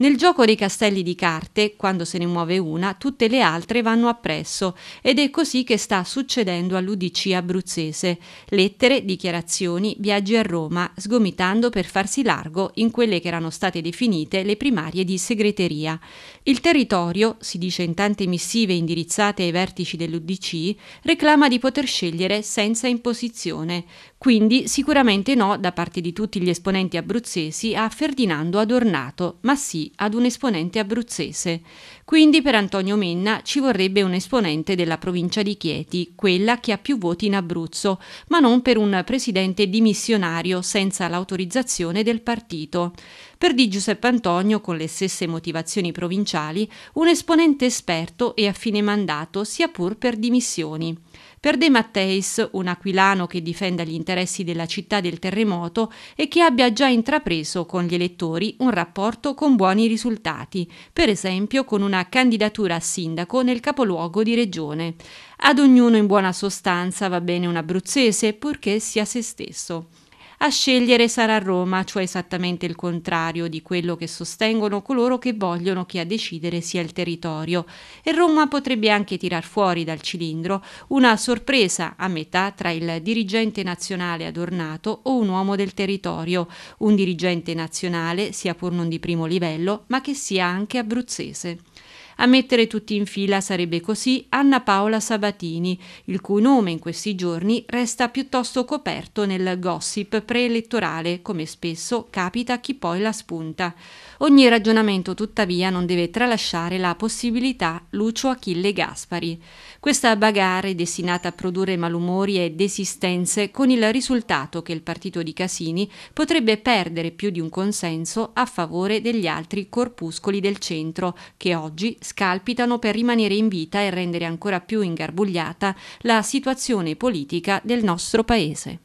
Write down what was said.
Nel gioco dei castelli di carte, quando se ne muove una, tutte le altre vanno appresso ed è così che sta succedendo all'UDC abruzzese. Lettere, dichiarazioni, viaggi a Roma, sgomitando per farsi largo in quelle che erano state definite le primarie di segreteria. Il territorio, si dice in tante missive indirizzate ai vertici dell'UDC, reclama di poter scegliere senza imposizione. Quindi sicuramente no da parte di tutti gli esponenti abruzzesi a Ferdinando Adornato, ma sì ad un esponente abruzzese. Quindi per Antonio Menna ci vorrebbe un esponente della provincia di Chieti, quella che ha più voti in Abruzzo, ma non per un presidente dimissionario senza l'autorizzazione del partito. Per di Giuseppe Antonio, con le stesse motivazioni provinciali, un esponente esperto e a fine mandato sia pur per dimissioni. Per De Matteis, un aquilano che difenda gli interessi della città del terremoto e che abbia già intrapreso con gli elettori un rapporto con buoni risultati, per esempio con una candidatura a sindaco nel capoluogo di regione. Ad ognuno in buona sostanza va bene un abruzzese, purché sia se stesso a scegliere sarà Roma, cioè esattamente il contrario di quello che sostengono coloro che vogliono che a decidere sia il territorio. E Roma potrebbe anche tirar fuori dal cilindro una sorpresa a metà tra il dirigente nazionale adornato o un uomo del territorio, un dirigente nazionale sia pur non di primo livello, ma che sia anche abruzzese. A mettere tutti in fila sarebbe così Anna Paola Sabatini, il cui nome in questi giorni resta piuttosto coperto nel gossip preelettorale, come spesso capita a chi poi la spunta. Ogni ragionamento tuttavia non deve tralasciare la possibilità Lucio Achille Gaspari. Questa bagarre destinata a produrre malumori e desistenze con il risultato che il partito di Casini potrebbe perdere più di un consenso a favore degli altri corpuscoli del centro che oggi si scalpitano per rimanere in vita e rendere ancora più ingarbugliata la situazione politica del nostro Paese.